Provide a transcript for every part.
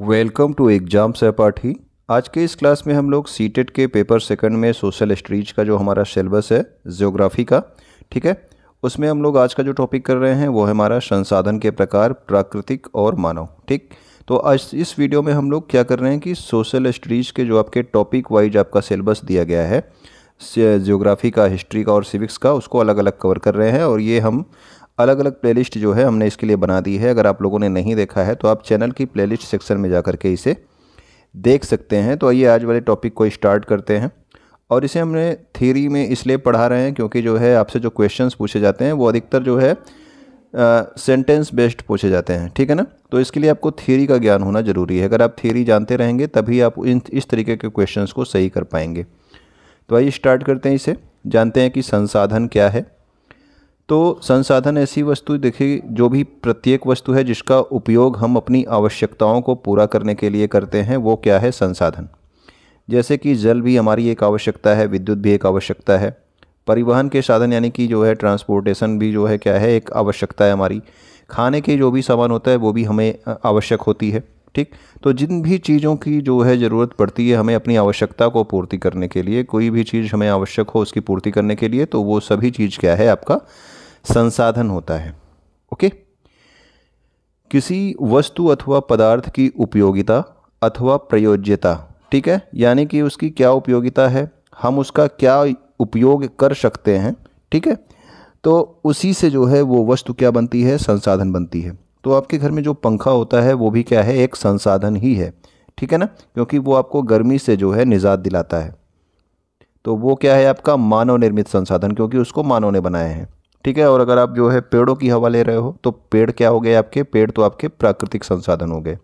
welcome to exam सहपाठी आज के इस क्लास में हम लोग सीटेट e के पेपर सेकंड में सोशल स्टडीज का जो हमारा सिलेबस है जियोग्राफी का ठीक है उसमें हम लोग आज का जो टॉपिक कर रहे हैं वो है हमारा संसाधन के प्रकार प्राकृतिक और मानव ठीक तो आज इस वीडियो में हम लोग क्या कर रहे हैं कि सोशल स्टडीज के जो आपके टॉपिक वाइज आपका सिलेबस दिया गया है जियोग्राफी का हिस्ट्री का और सिविक्स का उसको अलग अलग कवर कर रहे हैं और ये हम अलग अलग प्लेलिस्ट जो है हमने इसके लिए बना दी है अगर आप लोगों ने नहीं देखा है तो आप चैनल की प्लेलिस्ट सेक्शन में जा कर के इसे देख सकते हैं तो आइए आज वाले टॉपिक को स्टार्ट करते हैं और इसे हमने थ्योरी में इसलिए पढ़ा रहे हैं क्योंकि जो है आपसे जो क्वेश्चंस पूछे जाते हैं वो अधिकतर जो है सेंटेंस बेस्ड पूछे जाते हैं ठीक है ना तो इसके लिए आपको थ्योरी का ज्ञान होना ज़रूरी है अगर आप थ्योरी जानते रहेंगे तभी आप इन इस तरीके के क्वेश्चंस को सही कर पाएंगे तो आइए स्टार्ट करते हैं इसे जानते हैं कि संसाधन क्या है तो संसाधन ऐसी वस्तु देखिए जो भी प्रत्येक वस्तु है जिसका उपयोग हम अपनी आवश्यकताओं को पूरा करने के लिए करते हैं वो क्या है संसाधन जैसे कि जल भी हमारी एक आवश्यकता है विद्युत भी एक आवश्यकता है परिवहन के साधन यानी कि जो है ट्रांसपोर्टेशन भी जो है क्या है एक आवश्यकता है हमारी खाने के जो भी सामान होता है वो भी हमें आवश्यक होती है ठीक तो जिन भी चीज़ों की जो है ज़रूरत पड़ती है हमें अपनी आवश्यकता को पूर्ति करने के लिए कोई भी चीज़ हमें आवश्यक हो उसकी पूर्ति करने के लिए तो वो सभी चीज़ क्या है आपका संसाधन होता है ओके किसी वस्तु अथवा पदार्थ की उपयोगिता अथवा प्रयोज्यता ठीक है यानी कि उसकी क्या उपयोगिता है हम उसका क्या उपयोग कर सकते हैं ठीक है तो उसी से जो है वो वस्तु क्या बनती है संसाधन बनती है तो आपके घर में जो पंखा होता है वो भी क्या है एक संसाधन ही है ठीक है ना क्योंकि वो आपको गर्मी से जो है निजात दिलाता है तो वो क्या है आपका मानव निर्मित संसाधन क्योंकि उसको मानव ने बनाए हैं ठीक है और अगर आप जो है पेड़ों की हवा ले रहे हो तो पेड़ क्या हो गए आपके पेड़ तो आपके प्राकृतिक संसाधन हो गए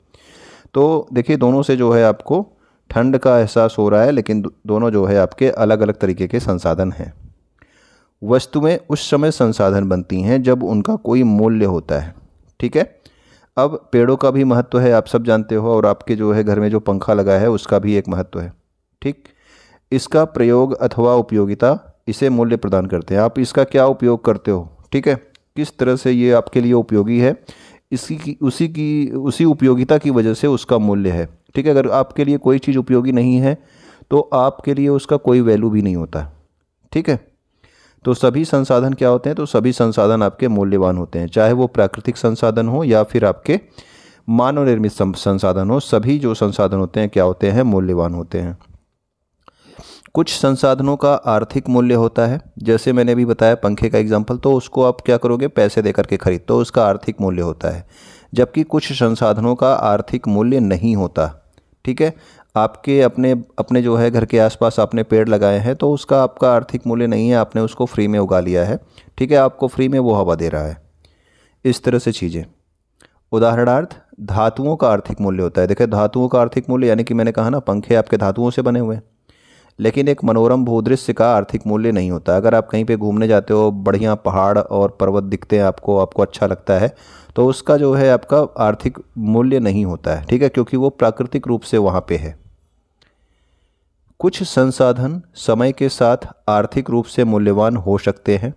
तो देखिए दोनों से जो है आपको ठंड का एहसास हो रहा है लेकिन दोनों जो है आपके अलग अलग तरीके के संसाधन हैं वस्तुएं उस समय संसाधन बनती हैं जब उनका कोई मूल्य होता है ठीक है अब पेड़ों का भी महत्व है आप सब जानते हो और आपके जो है घर में जो पंखा लगा है उसका भी एक महत्व है ठीक इसका प्रयोग अथवा उपयोगिता इसे मूल्य प्रदान करते हैं आप इसका क्या उपयोग करते हो ठीक है किस तरह से ये आपके लिए उपयोगी है इसी की उसी की उसी उपयोगिता की वजह से उसका मूल्य है ठीक है अगर आपके लिए कोई चीज़ उपयोगी नहीं है तो आपके लिए उसका कोई वैल्यू भी नहीं होता ठीक है तो सभी संसाधन क्या होते हैं तो सभी संसाधन आपके मूल्यवान होते हैं चाहे वो प्राकृतिक संसाधन हो या फिर आपके मानव निर्मित संसाधन हो सभी जो संसाधन होते हैं क्या होते हैं मूल्यवान होते हैं कुछ संसाधनों का आर्थिक मूल्य होता है जैसे मैंने भी बताया पंखे का एग्जाम्पल तो उसको आप क्या करोगे पैसे दे करके खरीद तो उसका आर्थिक मूल्य होता है जबकि कुछ संसाधनों का आर्थिक मूल्य नहीं होता ठीक है आपके अपने अपने जो है घर के आसपास आपने पेड़ लगाए हैं तो उसका आपका आर्थिक मूल्य नहीं है आपने उसको फ्री में उगा लिया है ठीक है आपको फ्री में वो हवा दे रहा है इस तरह से चीज़ें उदाहरणार्थ धातुओं का आर्थिक मूल्य होता है देखिए धातुओं का आर्थिक मूल्य यानी कि मैंने कहा ना पंखे आपके धातुओं से बने हुए हैं लेकिन एक मनोरम भूदृश्य का आर्थिक मूल्य नहीं होता अगर आप कहीं पे घूमने जाते हो बढ़िया पहाड़ और पर्वत दिखते हैं आपको आपको अच्छा लगता है तो उसका जो है आपका आर्थिक मूल्य नहीं होता है ठीक है क्योंकि वो प्राकृतिक रूप से वहाँ पे है कुछ संसाधन समय के साथ आर्थिक रूप से मूल्यवान हो सकते हैं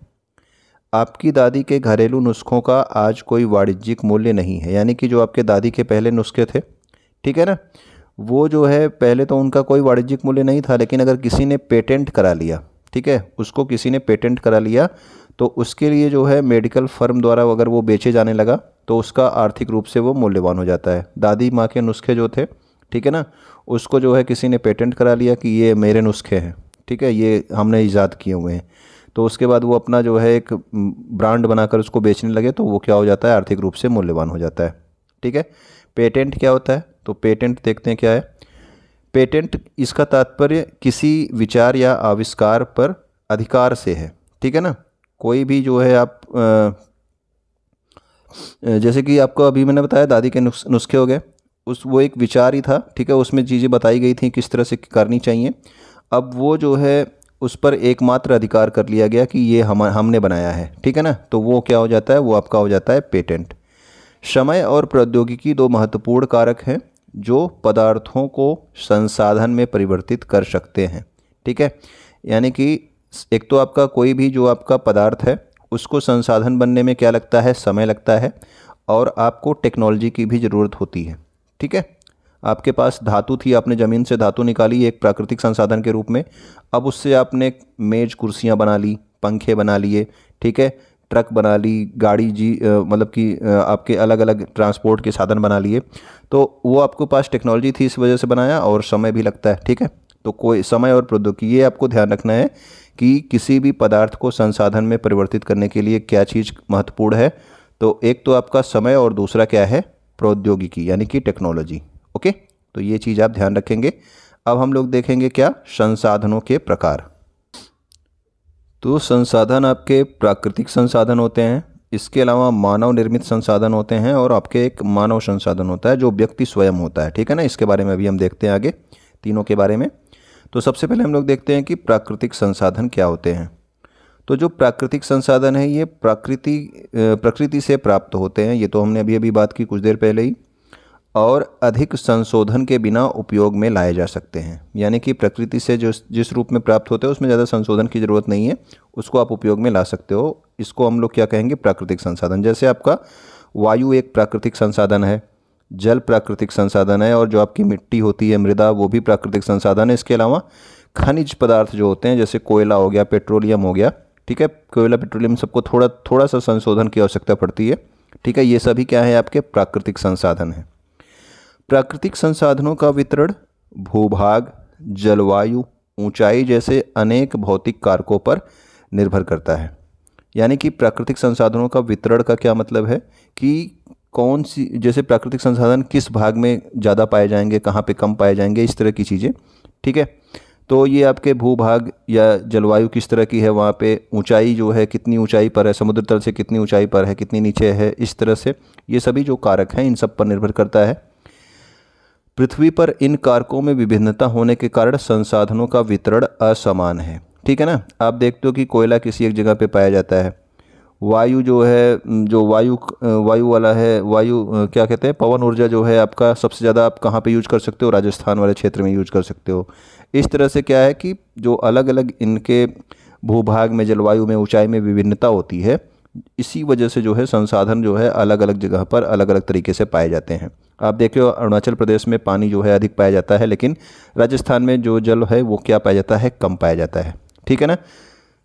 आपकी दादी के घरेलू नुस्खों का आज कोई वाणिज्यिक मूल्य नहीं है यानी कि जो आपके दादी के पहले नुस्खे थे ठीक है ना वो जो है पहले तो उनका कोई वाणिज्यिक मूल्य नहीं था लेकिन अगर किसी ने पेटेंट करा लिया ठीक है उसको किसी ने पेटेंट करा लिया तो उसके लिए जो है मेडिकल फर्म द्वारा अगर वो बेचे जाने लगा तो उसका आर्थिक रूप से वो मूल्यवान हो जाता है दादी माँ के नुस्खे जो थे ठीक है ना उसको जो है किसी ने पेटेंट करा लिया कि ये मेरे नुस्खे हैं ठीक है ये हमने ईजाद किए हुए हैं तो उसके बाद वो अपना जो है एक ब्रांड बनाकर उसको बेचने लगे तो वो क्या हो जाता है आर्थिक रूप से मूल्यवान हो जाता है ठीक है पेटेंट क्या होता है तो पेटेंट देखते हैं क्या है पेटेंट इसका तात्पर्य किसी विचार या आविष्कार पर अधिकार से है ठीक है ना कोई भी जो है आप जैसे कि आपको अभी मैंने बताया दादी के नुस्खे हो गए उस वो एक विचार ही था ठीक है उसमें चीज़ें बताई गई थी किस तरह से करनी चाहिए अब वो जो है उस पर एकमात्र अधिकार कर लिया गया कि ये हम हमने बनाया है ठीक है ना तो वो क्या हो जाता है वो आपका हो जाता है पेटेंट समय और प्रौद्योगिकी दो महत्वपूर्ण कारक हैं जो पदार्थों को संसाधन में परिवर्तित कर सकते हैं ठीक है यानी कि एक तो आपका कोई भी जो आपका पदार्थ है उसको संसाधन बनने में क्या लगता है समय लगता है और आपको टेक्नोलॉजी की भी ज़रूरत होती है ठीक है आपके पास धातु थी आपने ज़मीन से धातु निकाली एक प्राकृतिक संसाधन के रूप में अब उससे आपने मेज कुर्सियाँ बना ली पंखे बना लिए ठीक है ट्रक बना ली गाड़ी जी मतलब कि आपके अलग अलग ट्रांसपोर्ट के साधन बना लिए तो वो आपके पास टेक्नोलॉजी थी इस वजह से बनाया और समय भी लगता है ठीक है तो कोई समय और प्रौद्योगिकी ये आपको ध्यान रखना है कि किसी भी पदार्थ को संसाधन में परिवर्तित करने के लिए क्या चीज़ महत्वपूर्ण है तो एक तो आपका समय और दूसरा क्या है प्रौद्योगिकी यानी कि टेक्नोलॉजी ओके तो ये चीज़ आप ध्यान रखेंगे अब हम लोग देखेंगे क्या संसाधनों के प्रकार तो संसाधन आपके प्राकृतिक संसाधन होते हैं इसके अलावा मानव निर्मित संसाधन होते हैं और आपके एक मानव संसाधन होता है जो व्यक्ति स्वयं होता है ठीक है ना इसके बारे में अभी हम देखते हैं आगे तीनों के बारे में तो सबसे पहले हम लोग देखते हैं कि प्राकृतिक संसाधन क्या होते हैं तो जो प्राकृतिक संसाधन है ये प्रकृति प्रकृति से प्राप्त होते हैं ये तो हमने अभी अभी बात की कुछ देर पहले ही और अधिक संशोधन के बिना उपयोग में लाए जा सकते हैं यानी कि प्रकृति से जो जिस रूप में प्राप्त होते हैं उसमें ज़्यादा संशोधन की ज़रूरत नहीं है उसको आप उपयोग में ला सकते हो इसको हम लोग क्या कहेंगे प्राकृतिक संसाधन जैसे आपका वायु एक प्राकृतिक संसाधन है जल प्राकृतिक संसाधन है और जो आपकी मिट्टी होती है मृदा वो भी प्राकृतिक संसाधन है इसके अलावा खनिज पदार्थ जो होते हैं जैसे कोयला हो गया पेट्रोलियम हो गया ठीक है कोयला पेट्रोलियम सबको थोड़ा थोड़ा सा संशोधन की आवश्यकता पड़ती है ठीक है ये सभी क्या है आपके प्राकृतिक संसाधन हैं प्राकृतिक संसाधनों का वितरण भूभाग जलवायु ऊंचाई जैसे अनेक भौतिक कारकों पर निर्भर करता है यानी कि प्राकृतिक संसाधनों का वितरण का क्या मतलब है कि कौन सी जैसे प्राकृतिक संसाधन किस भाग में ज़्यादा पाए जाएंगे कहाँ पे कम पाए जाएंगे इस तरह की चीज़ें ठीक है तो ये आपके भूभाग या जलवायु किस तरह की है वहाँ पे ऊंचाई जो है कितनी ऊंचाई पर है समुद्र तल से कितनी ऊंचाई पर है कितनी नीचे है इस तरह से ये सभी जो कारक हैं इन सब पर निर्भर करता है पृथ्वी पर इन कारकों में विभिन्नता होने के कारण संसाधनों का वितरण असमान है ठीक है ना आप देखते हो कि कोयला किसी एक जगह पर पाया जाता है वायु जो है जो वायु वायु वाला है वायु क्या कहते हैं पवन ऊर्जा जो है आपका सबसे ज़्यादा आप कहाँ पे यूज कर सकते हो राजस्थान वाले क्षेत्र में यूज कर सकते हो इस तरह से क्या है कि जो अलग अलग इनके भूभाग में जलवायु में ऊंचाई में विभिन्नता होती है इसी वजह से जो है संसाधन जो है अलग अलग जगह पर अलग अलग तरीके से पाए जाते हैं आप देखिए अरुणाचल प्रदेश में पानी जो है अधिक पाया जाता है लेकिन राजस्थान में जो जल है वो क्या पाया जाता है कम पाया जाता है ठीक है ना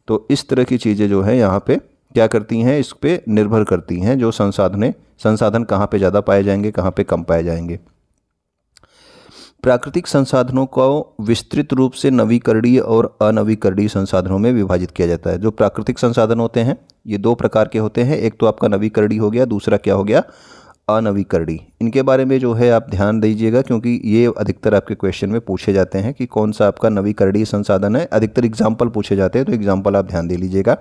तो इस तरह की चीज़ें जो है यहाँ पे क्या करती हैं इस पर निर्भर करती हैं जो संसाधने संसाधन कहाँ पे ज़्यादा पाए जाएंगे कहाँ पे कम पाए जाएंगे प्राकृतिक संसाधनों को विस्तृत रूप से नवीकरणीय और अनवीकरणीय संसाधनों में विभाजित किया जाता है जो प्राकृतिक संसाधन होते हैं ये दो प्रकार के होते हैं एक तो आपका नवीकरणीय हो गया दूसरा क्या हो गया अनवीकरणीय इनके बारे में जो है आप ध्यान दीजिएगा क्योंकि ये अधिकतर आपके क्वेश्चन में पूछे जाते हैं कि कौन सा आपका नवीकरणीय संसाधन है अधिकतर एग्जाम्पल पूछे जाते हैं तो एग्जाम्पल आप ध्यान दे लीजिएगा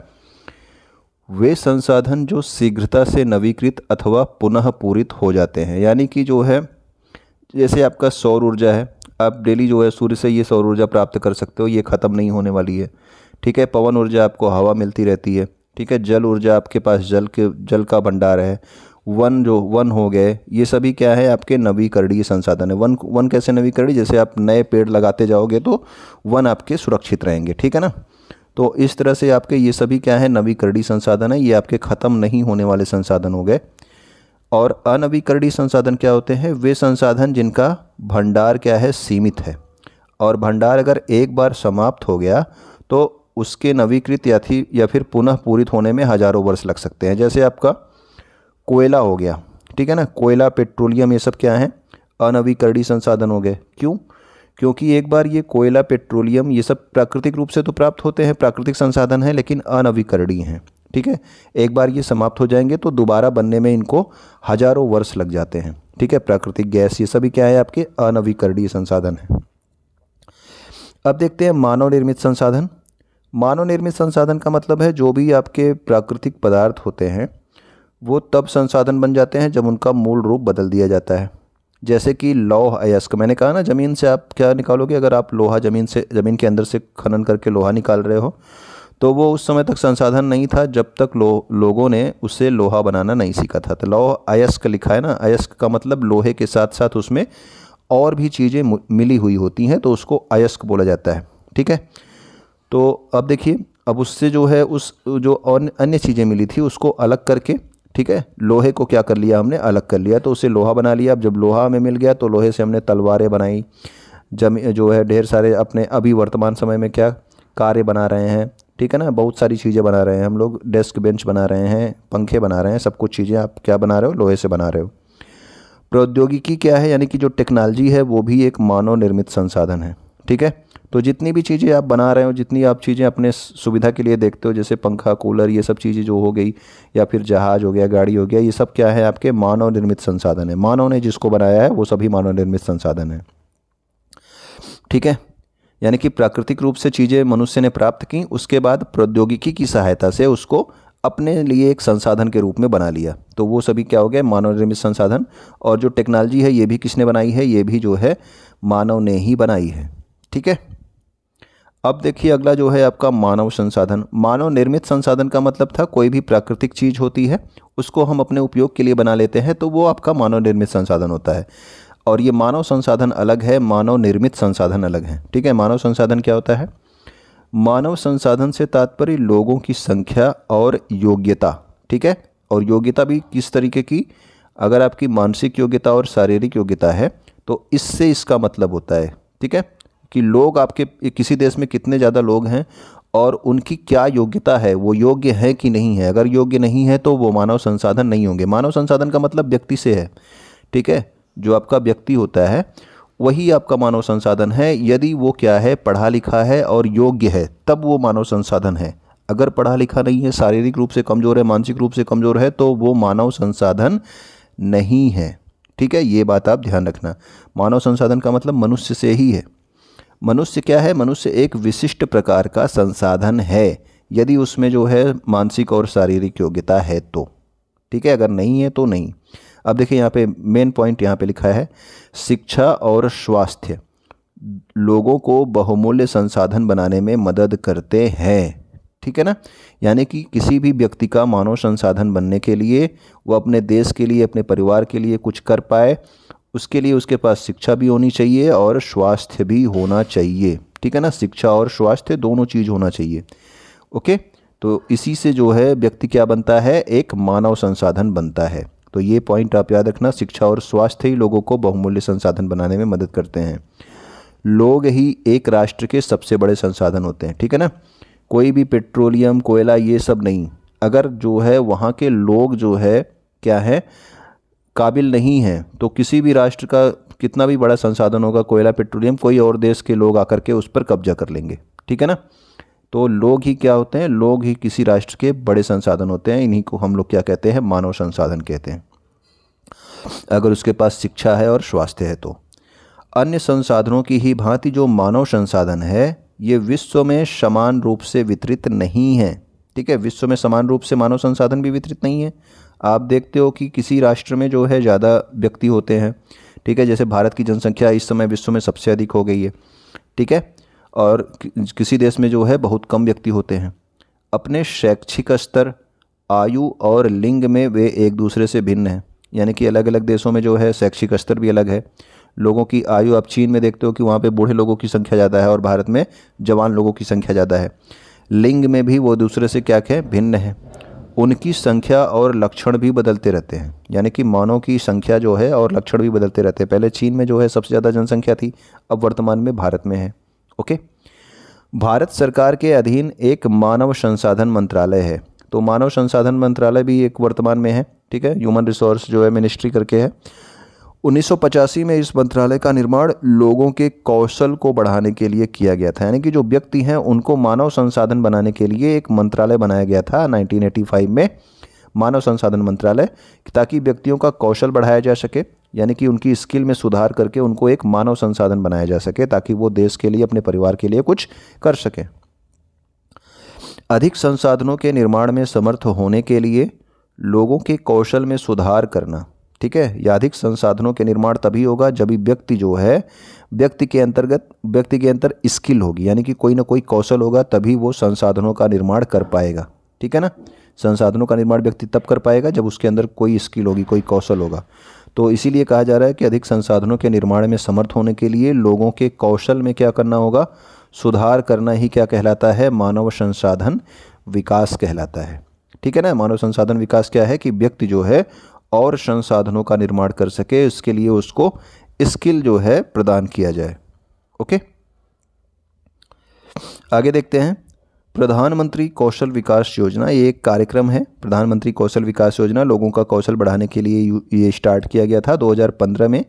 वे संसाधन जो शीघ्रता से नवीकृत अथवा पुनः पूरित हो जाते हैं यानी कि जो है जैसे आपका सौर ऊर्जा है आप डेली जो है सूर्य से ये सौर ऊर्जा प्राप्त कर सकते हो ये ख़त्म नहीं होने वाली है ठीक है पवन ऊर्जा आपको हवा मिलती रहती है ठीक है जल ऊर्जा आपके पास जल के जल का भंडार है वन जो वन हो गए ये सभी क्या है आपके नवीकरणीय संसाधन है वन वन कैसे नवीकरणीय जैसे आप नए पेड़ लगाते जाओगे तो वन आपके सुरक्षित रहेंगे ठीक है ना तो इस तरह से आपके ये सभी क्या है नवीकरणीय संसाधन है ये आपके ख़त्म नहीं होने वाले संसाधन हो गए और अनवीकरणीय संसाधन क्या होते हैं वे संसाधन जिनका भंडार क्या है सीमित है और भंडार अगर एक बार समाप्त हो गया तो उसके नवीकृत या थी या फिर पुनः पूरित होने में हज़ारों वर्ष लग सकते हैं जैसे आपका कोयला हो गया ठीक है ना कोयला पेट्रोलियम ये सब क्या है अनवीकरणीय संसाधन हो गए क्यों क्योंकि एक बार ये कोयला पेट्रोलियम ये सब प्राकृतिक रूप से तो प्राप्त होते हैं प्राकृतिक संसाधन हैं लेकिन अनवीकरणीय हैं ठीक है एक बार ये समाप्त हो जाएंगे तो दोबारा बनने में इनको हजारों वर्ष लग जाते हैं ठीक है प्राकृतिक गैस ये सभी क्या है आपके अनवीकरणीय संसाधन है अब देखते हैं मानव निर्मित संसाधन मानव निर्मित संसाधन का मतलब है जो भी आपके प्राकृतिक पदार्थ होते हैं वो तब संसाधन बन जाते हैं जब उनका मूल रूप बदल दिया जाता है जैसे कि लौह अयस्क मैंने कहा ना ज़मीन से आप क्या निकालोगे अगर आप लोहा ज़मीन से ज़मीन के अंदर से खनन करके लोहा निकाल रहे हो तो वो उस समय तक संसाधन नहीं था जब तक लो, लोगों ने उससे लोहा बनाना नहीं सीखा था तो लौह अयस्क लिखा है ना अयस्क का मतलब लोहे के साथ साथ उसमें और भी चीज़ें मिली हुई होती हैं तो उसको अयस्क बोला जाता है ठीक है तो अब देखिए अब उससे जो है उस जो अन्य चीज़ें मिली थी उसको अलग करके ठीक है लोहे को क्या कर लिया हमने अलग कर लिया तो उसे लोहा बना लिया अब जब लोहा हमें मिल गया तो लोहे से हमने तलवारें बनाई जमी जो है ढेर सारे अपने अभी वर्तमान समय में क्या कार्य बना रहे हैं ठीक है ना बहुत सारी चीज़ें बना रहे हैं हम लोग डेस्क बेंच बना रहे हैं पंखे बना रहे हैं सब कुछ चीज़ें आप क्या बना रहे हो लोहे से बना रहे हो प्रौद्योगिकी क्या है यानी कि जो टेक्नोलॉजी है वो भी एक मानव निर्मित संसाधन है ठीक है तो जितनी भी चीज़ें आप बना रहे हो जितनी आप चीज़ें अपने सुविधा के लिए देखते हो जैसे पंखा कूलर ये सब चीज़ें जो हो गई या फिर जहाज़ हो गया गाड़ी हो गया ये सब क्या है आपके मानव निर्मित संसाधन है मानव ने जिसको बनाया है वो सभी मानव निर्मित संसाधन है ठीक है यानी कि प्राकृतिक रूप से चीज़ें मनुष्य ने प्राप्त की उसके बाद प्रौद्योगिकी की सहायता से उसको अपने लिए एक संसाधन के रूप में बना लिया तो वो सभी क्या हो गए मानव निर्मित संसाधन और जो टेक्नोलॉजी है ये भी किसने बनाई है ये भी जो है मानव ने ही बनाई है ठीक है अब देखिए अगला जो है आपका मानव संसाधन मानव निर्मित संसाधन का मतलब था कोई भी प्राकृतिक चीज़ होती है उसको हम अपने उपयोग के लिए बना लेते हैं तो वो आपका मानव निर्मित संसाधन होता है और ये मानव संसाधन अलग है मानव निर्मित संसाधन अलग है ठीक है मानव संसाधन क्या होता है मानव संसाधन से तात्पर्य लोगों की संख्या और योग्यता ठीक है और योग्यता भी किस तरीके की अगर आपकी मानसिक योग्यता और शारीरिक योग्यता है तो इससे इसका मतलब होता है ठीक है कि लोग आपके किसी देश में कितने ज़्यादा लोग हैं और उनकी क्या योग्यता है वो योग्य है कि नहीं है अगर योग्य नहीं है तो वो मानव संसाधन नहीं होंगे मानव संसाधन का मतलब व्यक्ति से है ठीक है जो आपका व्यक्ति होता है वही आपका मानव संसाधन है यदि वो क्या है पढ़ा लिखा है और योग्य है तब वो मानव संसाधन है अगर पढ़ा लिखा नहीं है शारीरिक रूप से कमज़ोर है मानसिक रूप से कमज़ोर है तो वो मानव संसाधन नहीं है ठीक है ये बात आप ध्यान रखना मानव संसाधन का मतलब मनुष्य से ही है मनुष्य क्या है मनुष्य एक विशिष्ट प्रकार का संसाधन है यदि उसमें जो है मानसिक और शारीरिक योग्यता है तो ठीक है अगर नहीं है तो नहीं अब देखिए यहाँ पे मेन पॉइंट यहाँ पे लिखा है शिक्षा और स्वास्थ्य लोगों को बहुमूल्य संसाधन बनाने में मदद करते हैं ठीक है ना यानी कि किसी भी व्यक्ति का मानव संसाधन बनने के लिए वो अपने देश के लिए अपने परिवार के लिए कुछ कर पाए उसके लिए उसके पास शिक्षा भी होनी चाहिए और स्वास्थ्य भी होना चाहिए ठीक है ना शिक्षा और स्वास्थ्य दोनों चीज़ होना चाहिए ओके तो इसी से जो है व्यक्ति क्या बनता है एक मानव संसाधन बनता है तो ये पॉइंट आप याद रखना शिक्षा और स्वास्थ्य ही लोगों को बहुमूल्य संसाधन बनाने में मदद करते हैं लोग ही एक राष्ट्र के सबसे बड़े संसाधन होते हैं ठीक है ना कोई भी पेट्रोलियम कोयला ये सब नहीं अगर जो है वहाँ के लोग जो है क्या है काबिल नहीं है तो किसी भी राष्ट्र का कितना भी बड़ा संसाधन होगा कोयला पेट्रोलियम कोई और देश के लोग आकर के उस पर कब्जा कर लेंगे ठीक है ना तो लोग ही क्या होते हैं लोग ही किसी राष्ट्र के बड़े संसाधन होते हैं इन्हीं को हम लोग क्या कहते हैं मानव संसाधन कहते हैं अगर उसके पास शिक्षा है और स्वास्थ्य है तो अन्य संसाधनों की ही भांति जो मानव संसाधन है ये विश्व में समान रूप से वितरित नहीं है ठीक है विश्व में समान रूप से मानव संसाधन भी वितरित नहीं है आप देखते हो कि किसी राष्ट्र में जो है ज़्यादा व्यक्ति होते हैं ठीक है जैसे भारत की जनसंख्या इस समय विश्व में सबसे अधिक हो गई है ठीक है और किसी देश में जो है बहुत कम व्यक्ति होते हैं अपने शैक्षिक स्तर आयु और लिंग में वे एक दूसरे से भिन्न हैं यानी कि अलग अलग देशों में जो है शैक्षिक स्तर भी अलग है लोगों की आयु आप चीन में देखते हो कि वहाँ पे बूढ़े लोगों की संख्या ज़्यादा है और भारत में जवान लोगों की संख्या ज़्यादा है लिंग में भी वो दूसरे से क्या कहें भिन्न है उनकी संख्या और लक्षण भी बदलते रहते हैं यानी कि मानव की संख्या जो है और लक्षण भी बदलते रहते हैं पहले चीन में जो है सबसे ज़्यादा जनसंख्या थी अब वर्तमान में भारत में है ओके भारत सरकार के अधीन एक मानव संसाधन मंत्रालय है तो मानव संसाधन मंत्रालय भी एक वर्तमान में है ठीक है ह्यूमन रिसोर्स जो है मिनिस्ट्री करके है 1985 में इस मंत्रालय का निर्माण लोगों के कौशल को बढ़ाने के लिए किया गया था यानी कि जो व्यक्ति हैं उनको मानव संसाधन बनाने के लिए एक मंत्रालय बनाया गया था 1985 में मानव संसाधन मंत्रालय ताकि व्यक्तियों का कौशल बढ़ाया जा सके यानी कि उनकी स्किल में सुधार करके उनको एक मानव संसाधन बनाया जा सके ताकि वो देश के लिए अपने परिवार के लिए कुछ कर सकें अधिक संसाधनों के निर्माण में समर्थ होने के लिए लोगों के कौशल में सुधार करना ठीक है या अधिक संसाधनों के निर्माण तभी होगा जब व्यक्ति जो है व्यक्ति के अंतर्गत व्यक्ति के अंतर स्किल होगी यानी कि कोई ना कोई कौशल होगा तभी वो संसाधनों का निर्माण कर पाएगा ठीक है ना संसाधनों का निर्माण व्यक्ति तब कर पाएगा जब उसके अंदर कोई स्किल होगी कोई कौशल होगा तो इसीलिए कहा जा रहा है कि अधिक संसाधनों के निर्माण में समर्थ होने के लिए लोगों के कौशल में क्या करना होगा सुधार करना ही क्या कहलाता है मानव संसाधन विकास कहलाता है ठीक है ना मानव संसाधन विकास क्या है कि व्यक्ति जो है और संसाधनों का निर्माण कर सके इसके लिए उसको स्किल जो है प्रदान किया जाए ओके आगे देखते हैं प्रधानमंत्री कौशल विकास योजना ये एक कार्यक्रम है प्रधानमंत्री कौशल विकास योजना लोगों का कौशल बढ़ाने के लिए ये स्टार्ट किया गया था 2015 में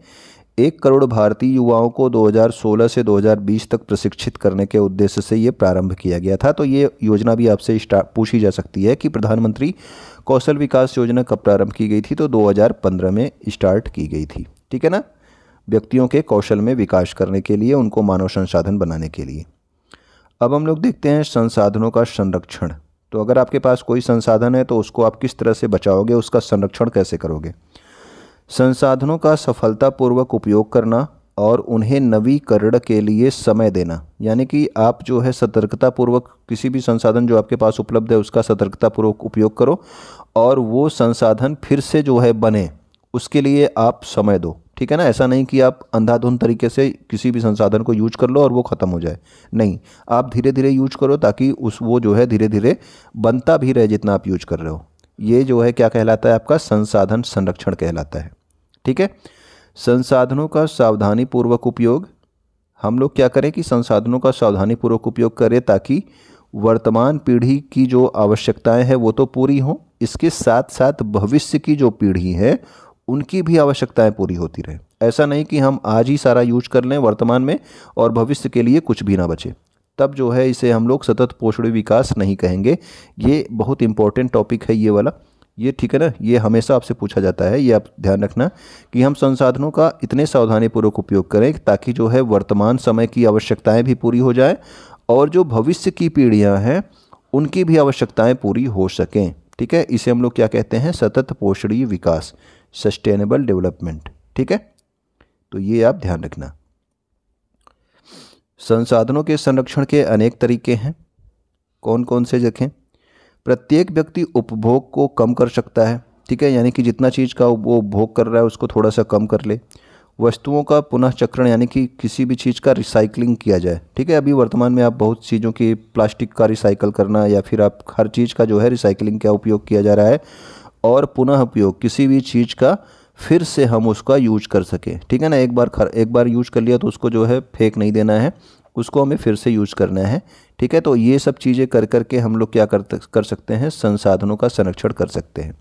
एक करोड़ भारतीय युवाओं को 2016 से 2020 तक प्रशिक्षित करने के उद्देश्य से ये प्रारंभ किया गया था तो ये योजना भी आपसे पूछी जा सकती है कि प्रधानमंत्री कौशल विकास योजना कब प्रारंभ की गई थी तो 2015 में स्टार्ट की गई थी ठीक है ना व्यक्तियों के कौशल में विकास करने के लिए उनको मानव संसाधन बनाने के लिए अब हम लोग देखते हैं संसाधनों का संरक्षण तो अगर आपके पास कोई संसाधन है तो उसको आप किस तरह से बचाओगे उसका संरक्षण कैसे करोगे संसाधनों का सफलतापूर्वक उपयोग करना और उन्हें नवीकरण के लिए समय देना यानी कि आप जो है सतर्कतापूर्वक किसी भी संसाधन जो आपके पास उपलब्ध है उसका सतर्कतापूर्वक उपयोग करो और वो संसाधन फिर से जो है बने उसके लिए आप समय दो ठीक है ना ऐसा नहीं कि आप अंधाधुंध तरीके से किसी भी संसाधन को यूज कर लो और वो ख़त्म हो जाए नहीं आप धीरे धीरे यूज करो ताकि उस वो जो है धीरे धीरे बनता भी रहे जितना आप यूज कर रहे हो ये जो है क्या कहलाता है आपका संसाधन संरक्षण कहलाता है ठीक है संसाधनों का सावधानीपूर्वक उपयोग हम लोग क्या करें कि संसाधनों का सावधानीपूर्वक उपयोग करें ताकि वर्तमान पीढ़ी की जो आवश्यकताएं हैं वो तो पूरी हों इसके साथ साथ भविष्य की जो पीढ़ी है उनकी भी आवश्यकताएं पूरी होती रहे ऐसा नहीं कि हम आज ही सारा यूज कर लें वर्तमान में और भविष्य के लिए कुछ भी ना बचे तब जो है इसे हम लोग सतत पोषण विकास नहीं कहेंगे ये बहुत इंपॉर्टेंट टॉपिक है ये वाला ये ठीक है ना ये हमेशा आपसे पूछा जाता है ये आप ध्यान रखना कि हम संसाधनों का इतने सावधानीपूर्वक उपयोग करें ताकि जो है वर्तमान समय की आवश्यकताएं भी पूरी हो जाए और जो भविष्य की पीढ़ियां हैं उनकी भी आवश्यकताएं पूरी हो सकें ठीक है इसे हम लोग क्या कहते हैं सतत पोषणीय विकास सस्टेनेबल डेवलपमेंट ठीक है तो ये आप ध्यान रखना संसाधनों के संरक्षण के अनेक तरीके हैं कौन कौन से देखें प्रत्येक व्यक्ति उपभोग को कम कर सकता है ठीक है यानी कि जितना चीज़ का वो उपभोग कर रहा है उसको थोड़ा सा कम कर ले वस्तुओं का पुनः चक्रण यानी कि किसी भी चीज़ का रिसाइकलिंग किया जाए ठीक है अभी वर्तमान में आप बहुत चीज़ों की प्लास्टिक का रिसाइकल करना या फिर आप हर चीज़ का जो है रिसाइकलिंग का उपयोग किया जा रहा है और पुनः उपयोग किसी भी चीज़ का फिर से हम उसका यूज कर सकें ठीक है ना एक बार खर एक बार यूज कर लिया तो उसको जो है फेंक नहीं देना है उसको हमें फिर से यूज करना है ठीक है तो ये सब चीज़ें कर कर के हम लोग क्या कर कर सकते हैं संसाधनों का संरक्षण कर सकते हैं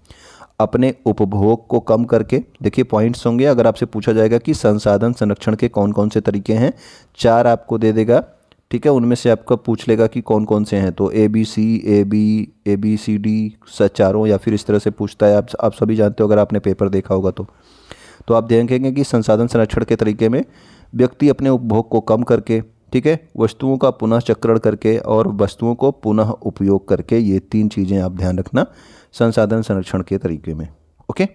अपने उपभोग को कम करके देखिए पॉइंट्स होंगे अगर आपसे पूछा जाएगा कि संसाधन संरक्षण के कौन कौन से तरीके हैं चार आपको दे देगा ठीक है उनमें से आपका पूछ लेगा कि कौन कौन से हैं तो A B C A B A B C D चारों या फिर इस तरह से पूछता है आप आप सभी जानते हो अगर आपने पेपर देखा होगा तो तो आप देखेंगे कि संसाधन संरक्षण के तरीके में व्यक्ति अपने उपभोग को कम करके ठीक है वस्तुओं का पुनः चक्रण करके और वस्तुओं को पुनः उपयोग करके ये तीन चीज़ें आप ध्यान रखना संसाधन संरक्षण के तरीके में ओके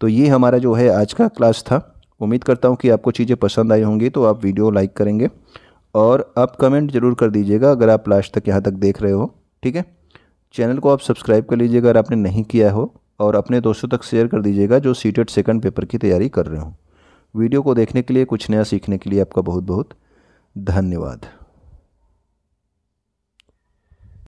तो ये हमारा जो है आज का क्लास था उम्मीद करता हूँ कि आपको चीज़ें पसंद आई होंगी तो आप वीडियो लाइक करेंगे और आप कमेंट ज़रूर कर दीजिएगा अगर आप लास्ट तक यहाँ तक देख रहे हो ठीक है चैनल को आप सब्सक्राइब कर लीजिएगा अगर आपने नहीं किया हो और अपने दोस्तों तक शेयर कर दीजिएगा जो सीटेट सेकेंड पेपर की तैयारी कर रहे हों वीडियो को देखने के लिए कुछ नया सीखने के लिए आपका बहुत बहुत धन्यवाद